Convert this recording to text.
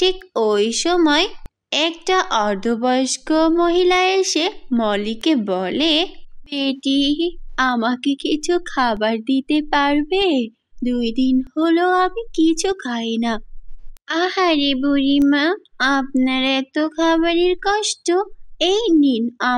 ঠিক ওই সময় একটা অর্ধবয়স্ক মহিলা এসে মলিকে বলে বেটি আমাকে কিছু খাবার দিতে পারবে দুই দিন হলো আমি কিছু খাই না আহারে বুড়িমা আপনার এত খাবারের কষ্ট এই নিন